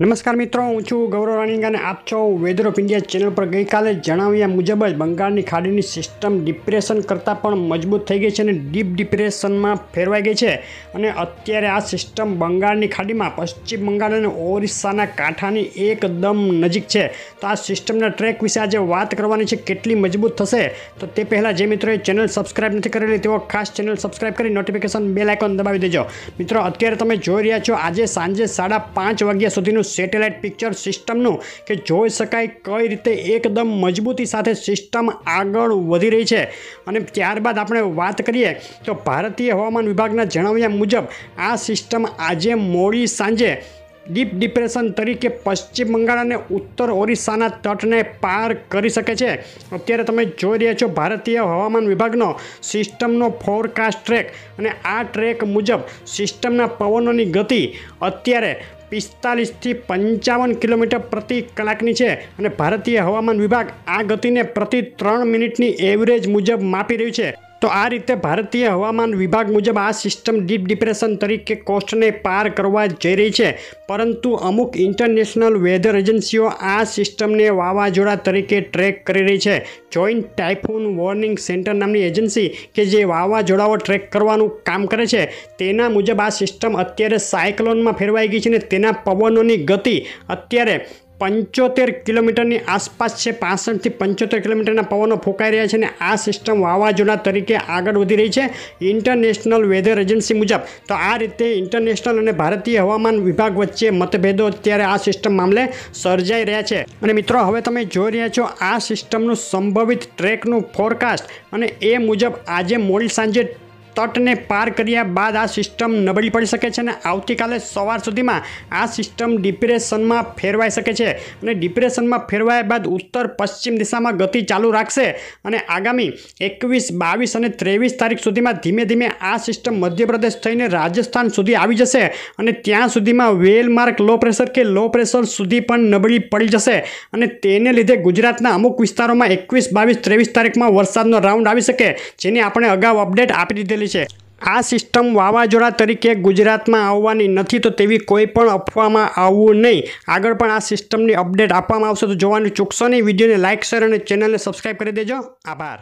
નમસ્કાર મિત્રો હું છું ગૌરવ રાણીંગ અને આપ છો વેધર ઓફ ઇન્ડિયા ચેનલ પર ગઈકાલે જણાવ્યા મુજબ જ બંગાળની ખાડીની સિસ્ટમ ડિપ્રેશન કરતાં પણ મજબૂત થઈ ગઈ છે અને ડીપ ડિપ્રેશનમાં ફેરવાઈ ગઈ છે અને અત્યારે આ સિસ્ટમ બંગાળની ખાડીમાં પશ્ચિમ બંગાળ અને ઓરિસ્સાના કાંઠાની એકદમ નજીક છે તો આ સિસ્ટમના ટ્રેક વિશે આજે વાત કરવાની છે કેટલી મજબૂત થશે તો તે પહેલાં જે મિત્રોએ ચેનલ સબસ્ક્રાઇબ નથી કરેલી તેઓ ખાસ ચેનલ સબસ્ક્રાઈબ કરી નોટિફિકેશન બેલ આઇકોન દબાવી દેજો મિત્રો અત્યારે તમે જોઈ રહ્યા છો આજે સાંજે સાડા પાંચ વાગ્યા સુધીનું સેટેલાઇટ પિક્ચર સિસ્ટમનું કે જોઈ શકાય કઈ રીતે એકદમ મજબૂતી સાથે સિસ્ટમ આગળ વધી રહી છે અને ત્યારબાદ આપણે વાત કરીએ તો ભારતીય હવામાન વિભાગના જણાવ્યા મુજબ આ સિસ્ટમ આજે મોડી સાંજે ડીપ ડિપ્રેશન તરીકે પશ્ચિમ બંગાળ અને ઉત્તર ઓરિસ્સાના તટને પાર કરી શકે છે અત્યારે તમે જોઈ રહ્યા છો ભારતીય હવામાન વિભાગનો સિસ્ટમનો ફોરકાસ્ટ ટ્રેક અને આ ટ્રેક મુજબ સિસ્ટમના પવનોની ગતિ અત્યારે પિસ્તાલીસથી પંચાવન કિલોમીટર પ્રતિ કલાકની છે અને ભારતીય હવામાન વિભાગ આ ગતિને પ્રતિ ત્રણ મિનિટની એવરેજ મુજબ માપી રહ્યું છે તો આ રીતે ભારતીય હવામાન વિભાગ મુજબ આ સિસ્ટમ ડીપ ડિપ્રેશન તરીકે કોસ્ટને પાર કરવા જઈ રહી છે પરંતુ અમુક ઇન્ટરનેશનલ વેધર એજન્સીઓ આ સિસ્ટમને વાવાઝોડા તરીકે ટ્રેક કરી રહી છે જોઈન્ટ ટાઇફોન વોર્નિંગ સેન્ટર નામની એજન્સી કે જે વાવાઝોડાઓ ટ્રેક કરવાનું કામ કરે છે તેના મુજબ આ સિસ્ટમ અત્યારે સાયક્લોનમાં ફેરવાઈ ગઈ છે અને તેના પવનોની ગતિ અત્યારે પંચોતેર કિલોમીટરની આસપાસ છે પાસઠથી પંચોતેર કિલોમીટરના પવનો ફૂંકાઈ રહ્યા છે અને આ સિસ્ટમ વાવાઝોડા તરીકે આગળ વધી રહી છે ઇન્ટરનેશનલ વેધર એજન્સી મુજબ તો આ રીતે ઇન્ટરનેશનલ અને ભારતીય હવામાન વિભાગ વચ્ચે મતભેદો અત્યારે આ સિસ્ટમ મામલે સર્જાઈ રહ્યા છે અને મિત્રો હવે તમે જોઈ રહ્યા છો આ સિસ્ટમનું સંભવિત ટ્રેકનું ફોરકાસ્ટ અને એ મુજબ આજે મોડી સાંજે તટને પાર કર્યા બાદ આ સિસ્ટમ નબળી પડી શકે છે અને આવતીકાલે સવાર સુધીમાં આ સિસ્ટમ ડિપ્રેશનમાં ફેરવાઈ શકે છે અને ડિપ્રેશનમાં ફેરવાયા બાદ ઉત્તર પશ્ચિમ દિશામાં ગતિ ચાલુ રાખશે અને આગામી એકવીસ બાવીસ અને ત્રેવીસ તારીખ સુધીમાં ધીમે ધીમે આ સિસ્ટમ મધ્યપ્રદેશ થઈને રાજસ્થાન સુધી આવી જશે અને ત્યાં સુધીમાં વેલમાર્ક લો પ્રેશર કે લો પ્રેશર સુધી પણ નબળી પડી જશે અને તેને લીધે ગુજરાતના અમુક વિસ્તારોમાં એકવીસ બાવીસ ત્રેવીસ તારીખમાં વરસાદનો રાઉન્ડ આવી શકે જેની આપણે અગાઉ અપડેટ આપી દીધેલી કરી છે આ સિસ્ટમ વાવાઝોડા તરીકે ગુજરાતમાં આવવાની નથી તો તેવી કોઈ પણ અફવામાં આવવું નહીં આગળ પણ આ સિસ્ટમની અપડેટ આપવામાં આવશે તો જોવાનું ચૂકશો નહીં વિડીયોને લાઇક શેર અને ચેનલને સબસ્ક્રાઈબ કરી દેજો આભાર